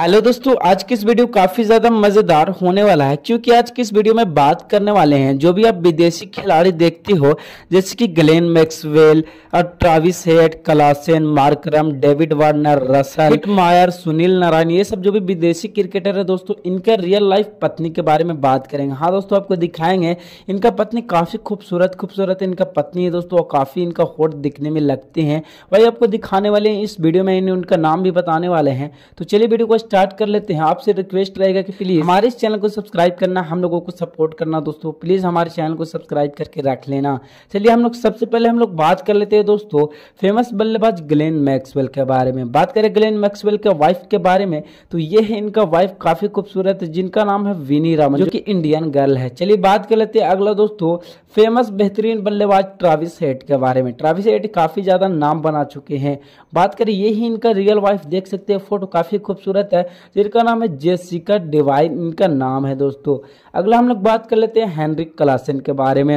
hello दोस्तों आज की इस वीडियो काफी ज्यादा मजेदार होने वाला है क्योंकि आज की इस वीडियो में बात करने वाले हैं जो भी आप विदेशी खिलाड़ी देखते हो जैसे कि ग्लेन मैक्सवेल और Travis Head Klaasen Markram David Warner Russell Myer Sunil Narayan ये सब जो भी विदेशी क्रिकेटर है दोस्तों इनका रियल लाइफ पत्नी के बारे में बात करेंगे हाँ दोस्तों आपको दिखाएंगे इनका पत्नी काफी खूबसूरत खूबसूरत इनका पत्नी है दोस्तों और काफी इनका होट दिखने में लगते हैं वही आपको दिखाने वाले इस वीडियो में इन्हें उनका नाम भी बताने वाले हैं तो चलिए वीडियो को स्टार्ट कर लेते हैं आपसे रिक्वेस्ट रहेगा कि प्लीज हमारे इस चैनल को सब्सक्राइब करना हम लोगों को सपोर्ट करना दोस्तों प्लीज हमारे चैनल को सब्सक्राइब करके रख लेना चलिए हम लोग सबसे पहले हम लोग बात कर लेते हैं दोस्तों फेमस बल्लेबाज ग्लेन मैक्सवेल के बारे में बात करें ग्लेन मैक्सवेल के वाइफ के बारे में तो ये है इनका वाइफ काफी खूबसूरत है जिनका नाम है विनी रामन जो की इंडियन गर्ल है चलिए बात कर लेते हैं अगला दोस्तों फेमस बेहतरीन बल्लेबाज ट्राविस हेट के बारे में ट्राविस हेट काफी ज्यादा नाम बना चुके हैं बात करें ये इनका रियल वाइफ देख सकते हैं फोटो काफी खूबसूरत है जिनका नाम है जेसिका डिवाइन इनका नाम है दोस्तों अगला हम लोग बात कर लेते हैं हेनरिक क्लासन के बारे में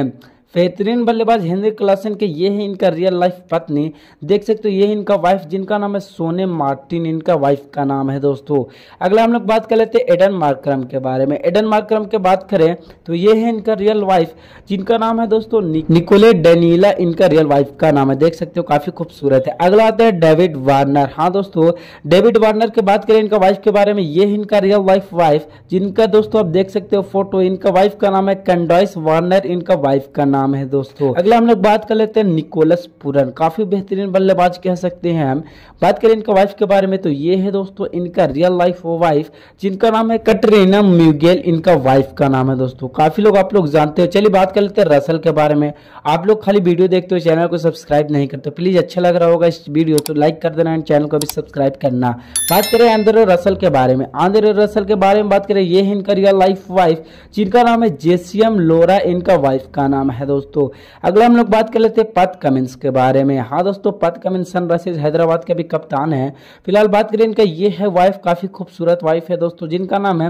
बेहतरीन बल्लेबाज हेनरी क्लासन के ये है इनका रियल लाइफ पत्नी देख सकते हो ये है इनका वाइफ जिनका नाम है सोने मार्टिन इनका वाइफ का नाम है दोस्तों अगला हम लोग बात कर लेते हैं एडन मार्क्रम के बारे में एडन मार्क्रम के बात करें तो ये है इनका रियल वाइफ जिनका नाम है दोस्तों नि, निकोले डेनीला इनका रियल वाइफ का नाम है देख सकते हो काफी खूबसूरत है अगला आता है डेविड वार्नर हाँ दोस्तों डेविड वार्नर की बात करें इनका वाइफ के बारे में ये है इनका रियल वाइफ वाइफ जिनका दोस्तों आप देख सकते हो फोटो इनका वाइफ का नाम है कंडॉइस वार्नर इनका वाइफ का नाम नाम है दोस्तों अगला हम लोग बात कर लेते हैं निकोलस पुरन काफी बेहतरीन बल्लेबाज कह सकते हैं हम बात करें इनका वाइफ के बारे में तो ये है दोस्तों इनका रियल लाइफ वो वाइफ जिनका नाम है कटरीना म्यूगेल इनका वाइफ का नाम है दोस्तों काफी लोग आप लोग जानते हो चलिए बात कर लेते हैं रसल के बारे में आप लोग खाली वीडियो देखते हो चैनल को सब्सक्राइब नहीं करते प्लीज अच्छा लग रहा होगा इस वीडियो तो लाइक कर देना एंड चैनल को भी सब्सक्राइब करना बात करें आंद्रे रसल के बारे में आंद्रे रसल के बारे में बात करें ये है इनका रियल लाइफ वाइफ जिनका नाम है जेसीएम लोरा इनका वाइफ का नाम है दोस्तों अगला हम लोग बात कर लेते हैं पत कमिंस के बारे में हाँ दोस्तों पत कमिंस सनराइजर्स हैदराबाद के भी कप्तान है फिलहाल बात करें इनका ये है वाइफ काफ़ी खूबसूरत वाइफ है दोस्तों जिनका नाम है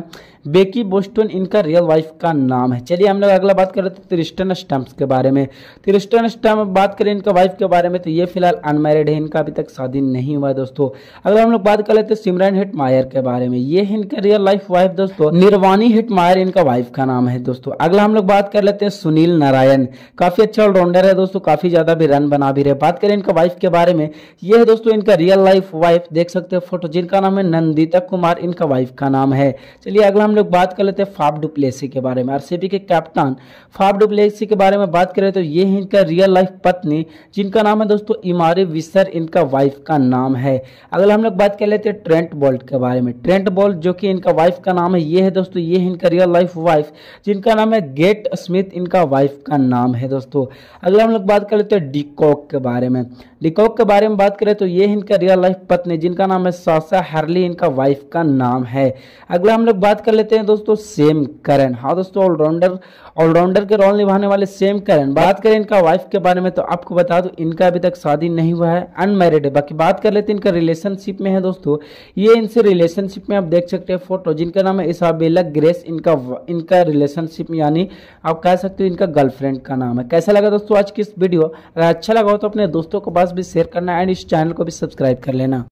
बेकी बोस्टन इनका रियल वाइफ का नाम है चलिए हम लोग अगला बात कर लेते त्रिस्टन स्टम्प्स के बारे में त्रिस्टन स्टम्प बात करें इनका वाइफ के बारे में तो ये फिलहाल अनमेरिड है इनका अभी तक शादी नहीं हुआ दोस्तों अगला हम लोग बात कर लेते सिमरन हिट मायर के बारे में ये इनका रियल लाइफ वाइफ दोस्तों निर्वाणी हिट मायर इनका वाइफ का नाम है दोस्तों अगला हम लोग बात कर लेते हैं सुनील नारायण काफ़ी अच्छा ऑलराउंडर है दोस्तों काफ़ी ज़्यादा भी रन बना भी रहे बात करें इनका वाइफ के बारे में ये है दोस्तों इनका रियल लाइफ वाइफ देख सकते हैं फोटो जिनका नाम है नंदिता कुमार इनका वाइफ का नाम है चलिए अगला हम लोग बात कर लेते हैं फाफ डुप्लेसी के बारे में आरसीबी के कैप्टन फाफ डुप्लेसी के बारे में बात करें तो ये है इनका रियल लाइफ पत्नी जिनका नाम है दोस्तों इमारे विसर इनका वाइफ का नाम है अगला हम लोग बात कर लेते हैं ट्रेंट बोल्ट के बारे में ट्रेंट बोल्ट जो कि इनका वाइफ का नाम है ये है दोस्तों ये इनका रियल लाइफ वाइफ जिनका नाम है गेट स्मिथ इनका वाइफ का नाम नाम है दोस्तों अगला हम लोग बात कर लेते हैं डिकॉक के बारे में डिकॉक के बारे में बात करें तो ये इनका रियल लाइफ पत्नी जिनका नाम है सासा हरली इनका वाइफ का नाम है अगला हम लोग बात कर लेते हैं दोस्तों सेम करण हाँ दोस्तों ऑलराउंडर ऑलराउंडर के रोल निभाने वाले सेम करण बात करें इनका वाइफ के बारे में तो आपको बता दो इनका अभी तक शादी नहीं हुआ है अनमेरिड है बाकी बात कर लेते हैं इनका रिलेशनशिप में है दोस्तों ये इनसे रिलेशनशिप में आप देख सकते हैं फोटो जिनका नाम है इसाबेला ग्रेस इनका इनका रिलेशनशिप यानी आप कह सकते हो इनका गर्लफ्रेंड का नाम है कैसा लगा दोस्तों आज की इस वीडियो अगर अच्छा लगा हो तो अपने दोस्तों को पास भी शेयर करना एंड इस चैनल को भी सब्सक्राइब कर लेना